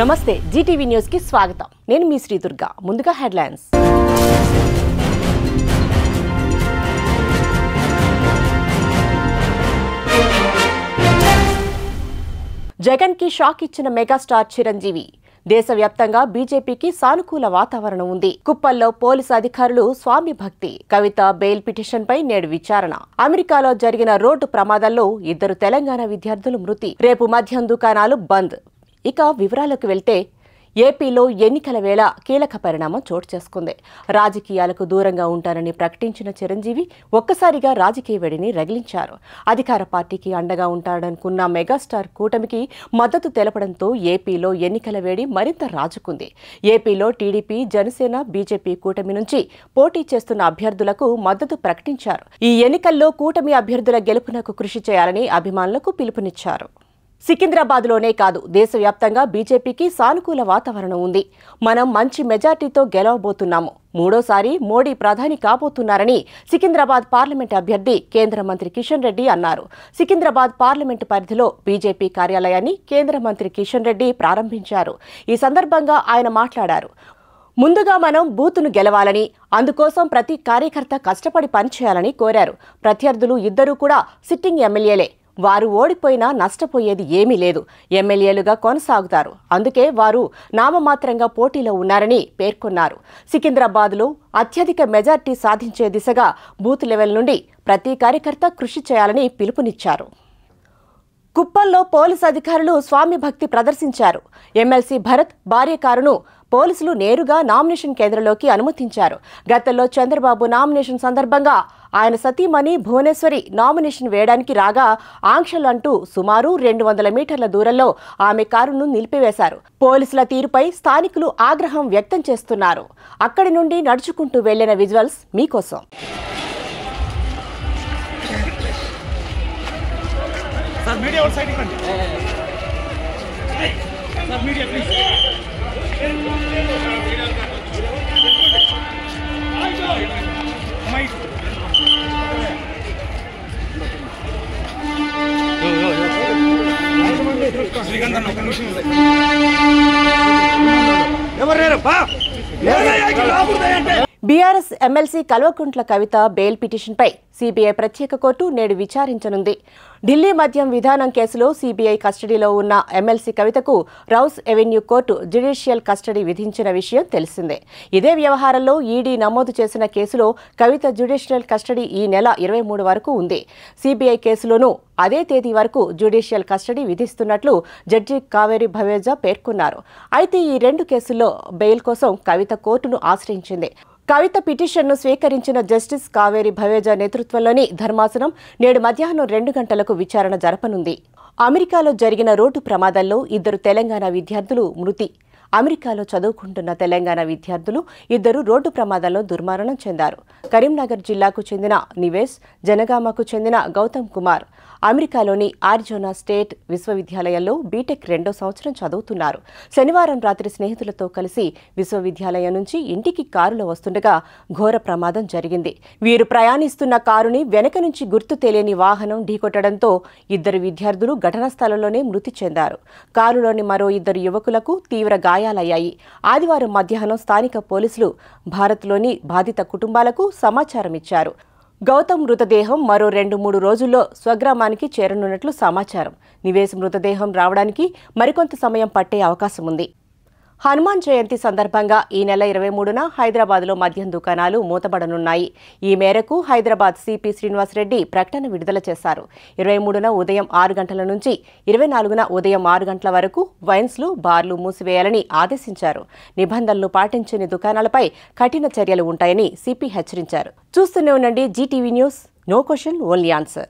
నమస్తే Zee TV news కి స్వాగతం నేను మీ శ్రీ దుర్గా ముందుగా హెడ్లైన్స్ జగన్ కి షాక్ ఇచ్చిన మెగాస్టార్ చిరంజీవి దేశవ్యాప్తంగా బీజేపీకి సానుకూల వాతావరణం ఉంది కుప్పల్లో పోలీసు అధికారులు స్వామి భక్తి కవిత బెయిల్ పిటిషన్ పై నేడు విచారణ అమెరికాలో జరిగిన రోడ్డు ప్రమాదంలో ఇద్దరు తెలంగాణ విద్యార్థులు మృతి రేపు మద్యం దుకాణాలు బంద్ ఇక వివరాలకు వెళ్తే ఏపీలో ఎన్నికల వేళ కీలక పరిణామం చోటు చేసుకుంది రాజకీయాలకు దూరంగా ఉంటానని ప్రకటించిన చిరంజీవి ఒక్కసారిగా రాజకీయ వేడిని రగిలించారు అధికార పార్టీకి అండగా ఉంటాడనుకున్న మెగాస్టార్ కూటమికి మద్దతు తెలపడంతో ఏపీలో ఎన్నికల వేడి మరింత రాజుకుంది ఏపీలో టీడీపీ జనసేన బీజేపీ కూటమి నుంచి పోటీ చేస్తున్న అభ్యర్థులకు మద్దతు ప్రకటించారు ఈ ఎన్నికల్లో కూటమి అభ్యర్థుల గెలుపునకు కృషి చేయాలని అభిమానులకు పిలుపునిచ్చారు సికింద్రాబాద్లోనే కాదు దేశవ్యాప్తంగా బీజేపీకి సానుకూల వాతావరణం ఉంది మనం మంచి మెజార్టీతో గెలవబోతున్నాము మూడోసారి మోడీ ప్రధాని కాబోతున్నారని సికింద్రాబాద్ పార్లమెంట్ అభ్యర్థి కేంద్ర మంత్రి కిషన్ రెడ్డి అన్నారు సికింద్రాబాద్ పార్లమెంట్ పరిధిలో బీజేపీ కార్యాలయాన్ని కేంద్ర మంత్రి కిషన్ రెడ్డి ప్రారంభించారు ఈ సందర్భంగా ఆయన మాట్లాడారు ముందుగా మనం బూతును గెలవాలని అందుకోసం ప్రతి కార్యకర్త కష్టపడి పనిచేయాలని కోరారు ప్రత్యర్థులు ఇద్దరూ కూడా సిట్టింగ్ ఎమ్మెల్యేలే వారు ఓడిపోయినా నష్టపోయేది ఏమీ లేదు ఎమ్మెల్యేలుగా కొనసాగుతారు అందుకే వారు నామమాత్రంగా పోటీలో ఉన్నారని పేర్కొన్నారు సికింద్రాబాద్లో అత్యధిక మెజార్టీ సాధించే దిశగా బూత్ లెవెల్ నుండి ప్రతి కార్యకర్త కృషి చేయాలని పిలుపునిచ్చారు కుప్పల్లో పోలీసు అధికారులు స్వామి భక్తి ప్రదర్శించారు ఎమ్మెల్సీ భరత్ భార్య కారును పోలీసులు నేరుగా నామినేషన్ కేంద్రంలోకి అనుమతించారు గతంలో చంద్రబాబు నామినేషన్ సందర్భంగా ఆయన సతీమణి భువనేశ్వరి నామినేషన్ వేయడానికి రాగా ఆంక్షలు అంటూ సుమారు రెండు వందల మీటర్ల దూరంలో ఆమె కారును నిలిపివేశారు పోలీసుల తీరుపై స్థానికులు ఆగ్రహం వ్యక్తం చేస్తున్నారు అక్కడి నుండి నడుచుకుంటూ వెళ్లిన విజువల్స్ మీకోసం sir media side media please ఎవరు లేరు బా BRS MLC Kalvakuntla Kavitha bail పిటిషన్పై సీబీఐ ప్రత్యేక కోర్టు నేడు విచారించనుంది ఢిల్లీ మద్యం విధానం కేసులో సీబీఐ కస్టడీలో ఉన్న ఎమ్మెల్సీ కవితకు Rouse Avenue court judicial custody విధించిన విషయం తెలిసిందే ఇదే వ్యవహారంలో ఈడీ నమోదు చేసిన కేసులో కవిత జ్యుడిషియల్ కస్టడీ ఈ నెల ఇరవై మూడు వరకు ఉంది సీబీఐ కేసులోనూ అదే తేదీ వరకు జ్యుడిషియల్ కస్టడీ విధిస్తున్నట్లు జడ్జి కావేరి భవేజా పేర్కొన్నారు అయితే ఈ రెండు కేసుల్లో బెయిల్ కోసం కవిత కోర్టును ఆశ్రయించింది కవిత పిటిషన్ను స్వీకరించిన జస్టిస్ కావేరి భవేజ నేతృత్వంలోని ధర్మాసనం నేడు మధ్యాహ్నం రెండు గంటలకు విచారణ జరపనుంది అమెరికాలో జరిగిన రోడ్డు ప్రమాదంలో ఇద్దరు తెలంగాణ విద్యార్థులు మృతి అమెరికాలో చదువుకుంటున్న తెలంగాణ విద్యార్థులు ఇద్దరు రోడ్డు ప్రమాదంలో దుర్మరణం చెందారు కరీంనగర్ జిల్లాకు చెందిన నివేస్ జనగామకు చెందిన గౌతమ్ కుమార్ అమెరికాలోని ఆర్జోనా స్టేట్ విశ్వవిద్యాలయంలో బీటెక్ రెండో సంవత్సరం చదువుతున్నారు శనివారం రాత్రి స్నేహితులతో కలిసి విశ్వవిద్యాలయం నుంచి ఇంటికి కారులో వస్తుండగా ఘోర ప్రమాదం జరిగింది వీరు ప్రయాణిస్తున్న కారుని వెనక నుంచి గుర్తు తెలియని వాహనం ఢీకొట్టడంతో ఇద్దరు విద్యార్థులు ఘటనా స్థలంలోనే మృతి చెందారు కారులోని మరో ఇద్దరు యువకులకు తీవ్ర గాయం గాయాలయ్యాయి ఆదివారం మధ్యాహ్నం స్థానిక పోలీసులు భారత్లోని బాధిత కుటుంబాలకు సమాచారం ఇచ్చారు గౌతమ్ మృతదేహం మరో రెండు మూడు రోజుల్లో స్వగ్రామానికి చేరనున్నట్లు సమాచారం నివేశ మృతదేహం రావడానికి మరికొంత సమయం పట్టే అవకాశం ఉంది హనుమాన్ జయంతి సందర్భంగా ఈ నెల ఇరవై మూడున హైదరాబాద్లో మద్యం దుకాణాలు మూతబడనున్నాయి ఈ మేరకు హైదరాబాద్ సిపి శ్రీనివాసరెడ్డి ప్రకటన విడుదల చేశారు ఇరవై మూడున ఉదయం ఆరు గంటల నుంచి ఇరవై నాలుగున ఉదయం ఆరు గంటల వరకు వైన్స్లు బార్లు మూసివేయాలని ఆదేశించారు నిబంధనలు పాటించని దుకాణాలపై కఠిన చర్యలు ఉంటాయని సిపి హెచ్చరించారు చూస్తూనే ఉండండి GTV news no question only answer